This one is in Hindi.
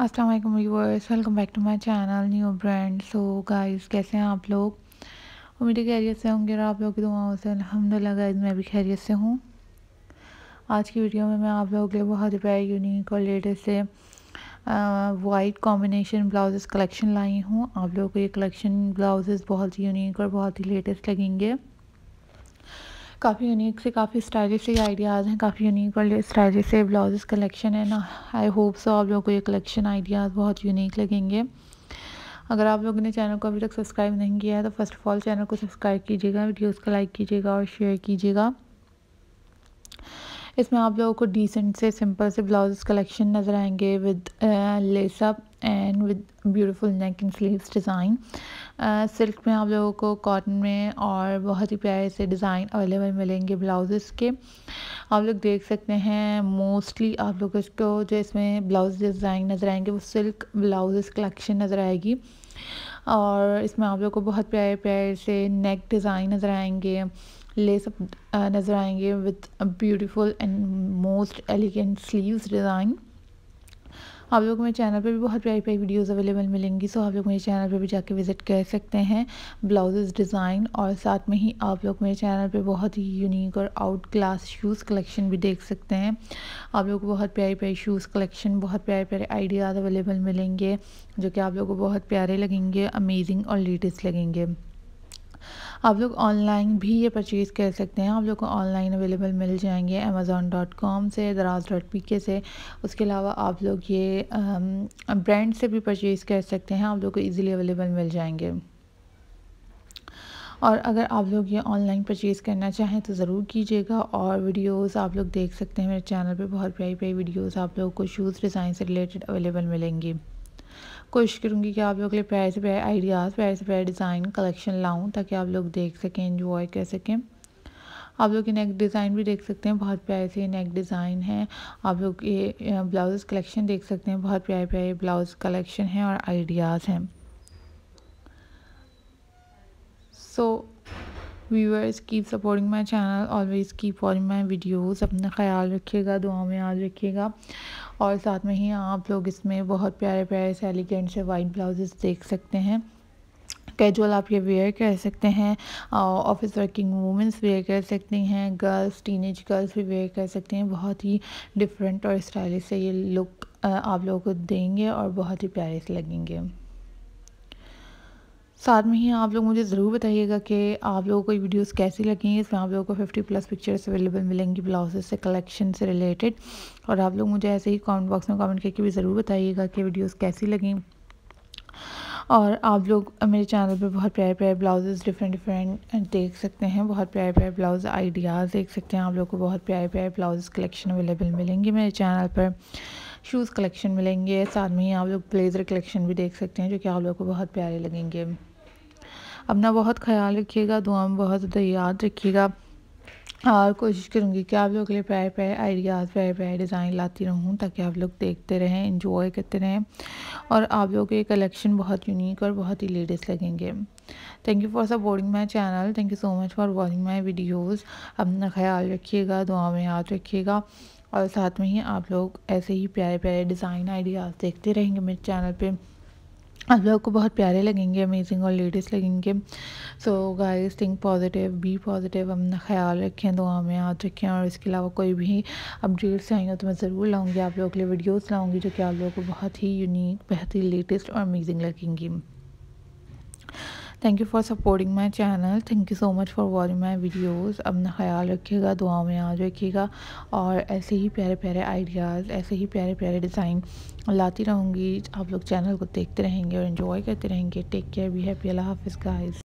अस्सलाम viewers welcome back to my channel new brand so guys कैसे हैं आप लोग उम्मीद खैरियत से होंगे और आप लोग की दुआओं से अलहमदिल्ला गाइस मैं भी खैरियत से हूँ आज की वीडियो में मैं आप लोगों के लिए बहुत ही प्यारे यूनिक और लेटेस्ट से वाइट कॉम्बिनेशन ब्लाउजेस कलेक्शन लाई हूँ आप लोगों को ये कलेक्शन ब्लाउजेस बहुत ही यूनिक और बहुत ही लेटेस्ट लगेंगे काफ़ी यूनिक से काफ़ी स्टाइलिश से आइडियाज़ हैं काफ़ी यूनिक और स्टाइलिश से ब्लाउज़ कलेक्शन है ना आई होप सो आप लोगों को ये कलेक्शन आइडियाज़ बहुत यूनिक लगेंगे अगर आप लोगों ने चैनल को अभी तक सब्सक्राइब नहीं किया है तो फर्स्ट ऑफ ऑल चैनल को सब्सक्राइब कीजिएगा वीडियोज़ को लाइक कीजिएगा और शेयर कीजिएगा इसमें आप लोगों को डिसेंट से सिंपल से ब्लाउज कलेक्शन नज़र आएंगे with lace up and with beautiful neck and sleeves design silk में आप लोगों को कॉटन में और बहुत ही प्यारे से डिज़ाइन अवेलेबल मिलेंगे ब्लाउज़ के आप लोग देख सकते हैं मोस्टली आप लोग इसको जो इसमें ब्लाउज डिज़ाइन नज़र आएंगे वो सिल्क ब्लाउज कलेक्शन नज़र आएगी और इसमें आप लोग को बहुत प्यारे प्यारे से नेक डिज़ाइन नज़र आएंगे ले सब नज़र आएंगे with beautiful and most elegant sleeves design आप लोग मेरे चैनल पे भी बहुत प्यारी प्यारी वीडियोस अवेलेबल मिलेंगी सो आप लोग मेरे चैनल पे भी जाके विज़िट कर सकते हैं ब्लाउजेज़ डिज़ाइन और साथ में ही आप लोग मेरे चैनल पे बहुत ही यूनिक और आउट क्लास शूज़ कलेक्शन भी देख सकते हैं आप लोग को बहुत प्यारी प्यारी शूज़ कलेक्शन बहुत प्यारे प्यारे आइडियाज़ अवेलेबल मिलेंगे जो कि आप लोग को बहुत प्यारे लगेंगे अमेजिंग और लेटेस्ट लगेंगे आप लोग ऑनलाइन भी ये परचेज़ कर सकते हैं आप लोग को ऑनलाइन अवेलेबल मिल जाएंगे अमेज़ोन डॉट कॉम से दराज डॉट पी के से उसके अलावा आप लोग ये ब्रांड से भी परचेज़ कर सकते हैं आप लोग को ईज़िली अवेलेबल मिल जाएंगे और अगर आप लोग ये ऑनलाइन परचेज़ करना चाहें तो ज़रूर कीजिएगा और वीडियोस आप लोग देख सकते हैं मेरे चैनल पे बहुत प्यारी प्यारी वीडियोस आप लोगों को शूज़ डिज़ाइन से रिलेटेड अवेलेबल मिलेंगी कोशिश करूँगी कि आप लोग के लिए प्यारे से प्यारे आइडियाज़ प्यारे से प्यारे डिज़ाइन कलेक्शन लाऊँ ताकि आप लोग देख सकें इन्जॉय कर सकें आप लोग ये नेक डिज़ाइन भी देख सकते हैं बहुत प्यारे से नेक डिज़ाइन है आप लोग ये ब्लाउज़ कलेक्शन देख सकते हैं बहुत प्यारे प्यारे ब्लाउज़ कलेक्शन हैं और आइडियाज़ हैं so so, viewers keep supporting my channel always keep watching my videos अपना ख्याल रखिएगा दुआ में याद रखिएगा और साथ में ही आप लोग इसमें बहुत प्यारे प्यारे से एलिगेंट से वाइट ब्लाउजेस देख सकते हैं कैजुअल आप ये वेयर कर सकते हैं ऑफिस वर्किंग वूमेंस वेयर कर सकती हैं गर्ल्स टीनेज गर्ल्स भी वेयर कर सकते हैं बहुत ही डिफरेंट और स्टाइलिश से ये लुक आप लोगों को देंगे और बहुत ही प्यारे से लगेंगे साथ में ही आप लोग मुझे ज़रूर बताइएगा कि आप लोगों को ये वीडियोस कैसी हैं इसमें आप लोगों को 50 प्लस पिक्चर्स अवेलेबल मिलेंगी ब्लाउजेज से कलेक्शन से रिलेटेड और आप लोग मुझे ऐसे ही कमेंट बॉक्स में कमेंट करके भी ज़रूर बताइएगा कि वीडियोस कैसी लगें और आप लोग मेरे चैनल पर बहुत प्यारे प्यारे ब्लाउजेज़ डिफरेंट डिफरेंट देख सकते हैं बहुत प्यारे प्यारे ब्लाउज आइडियाज़ देख सकते हैं आप लोग को बहुत प्यारे प्यारे ब्लाउज कलेक्शन अवेलेबल मिलेंगे मेरे चैनल पर शूज़ कलेक्शन मिलेंगे साथ में ही आप लोग ब्लेज़र कलेक्शन भी देख सकते हैं जो कि आप लोग को बहुत प्यारे लगेंगे अपना बहुत ख्याल रखिएगा दुआ में बहुत ज़्यादा याद रखिएगा और कोशिश करूँगी कि आप लोगों के लिए प्यारे प्यारे आइडियाज़ प्यारे प्यारे डिज़ाइन लाती रहूँ ताकि आप लोग देखते रहें इंजॉय करते रहें और आप लोगों के कलेक्शन बहुत यूनिक और बहुत ही लेडीज लगेंगे thank you for supporting my channel thank you so much for watching my videos अपना ख्याल रखिएगा दुआ में याद रखिएगा और साथ में ही आप लोग ऐसे ही प्यारे प्यारे डिज़ाइन आइडियाज़ देखते रहेंगे मेरे चैनल पर आप लोग को बहुत प्यारे लगेंगे अमेजिंग और लेडीज़ लगेंगे so guys think positive be positive अपना ख्याल रखें दुआ में याद रखें और इसके अलावा कोई भी अपडेट्स चाहिए तो मैं ज़रूर लाऊंगी आप लोगों के लिए वीडियोस लाऊंगी जो कि आप लोगों को बहुत ही यूनिक बहुत ही लेटेस्ट और अमेजिंग लगेंगी thank you for supporting my channel thank you so much for watching my videos अपना ख्याल रखिएगा दुआ में याद रखिएगा और ऐसे ही प्यारे प्यारे आइडियाज़ ऐसे ही प्यारे प्यारे डिज़ाइन लाती रहूँगी आप लोग चैनल को देखते रहेंगे और इन्जॉय करते रहेंगे टेक केयर बी हैप्पी अल्लाह हाफिज़ गाइज